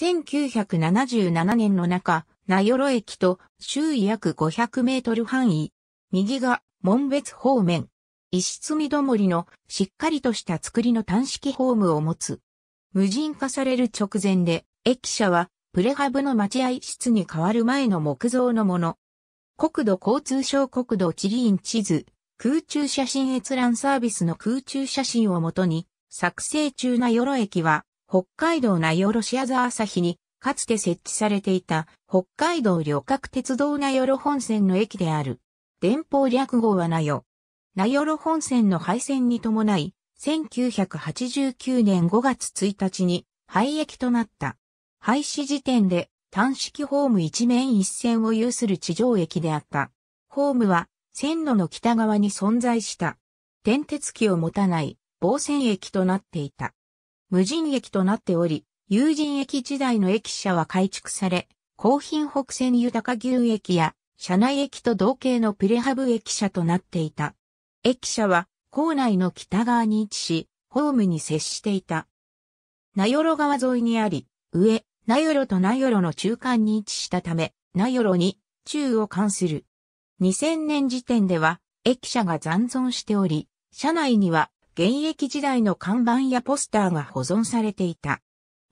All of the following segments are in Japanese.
1977年の中、名寄駅と周囲約500メートル範囲、右が門別方面、石積みどもりのしっかりとした作りの単式ホームを持つ。無人化される直前で、駅舎はプレハブの待合室に変わる前の木造のもの。国土交通省国土地理院地図、空中写真閲覧サービスの空中写真をもとに、作成中な与駅は、北海道名寄シアザ朝日に、かつて設置されていた北海道旅客鉄道名寄本線の駅である。電報略号は名寄。名寄本線の廃線に伴い、1989年5月1日に廃駅となった。廃止時点で単式ホーム一面一線を有する地上駅であった。ホームは線路の北側に存在した。電鉄機を持たない防線駅となっていた。無人駅となっており、有人駅時代の駅舎は改築され、高品北線豊牛駅や車内駅と同型のプレハブ駅舎となっていた。駅舎は校内の北側に位置し、ホームに接していた。名寄川沿いにあり、上、名寄と名寄の中間に位置したため、名寄に中を関する。2000年時点では、駅舎が残存しており、車内には現役時代の看板やポスターが保存されていた。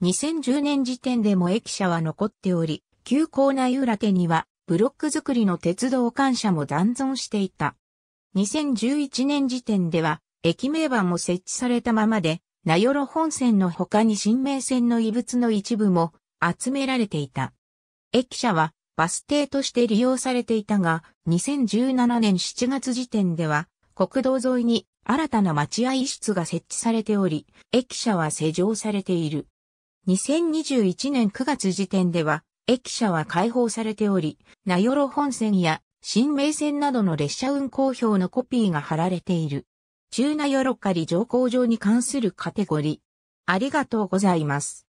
2010年時点でも駅舎は残っており、旧校内裏手にはブロック作りの鉄道感謝も残存していた。2011年時点では駅名板も設置されたままで、名寄本線の他に新名線の遺物の一部も集められていた。駅舎はバス停として利用されていたが、2017年7月時点では国道沿いに新たな待合室が設置されており、駅舎は施錠されている。2021年9月時点では、駅舎は開放されており、名寄本線や新名線などの列車運行表のコピーが貼られている。中名寄り乗降場に関するカテゴリー。ありがとうございます。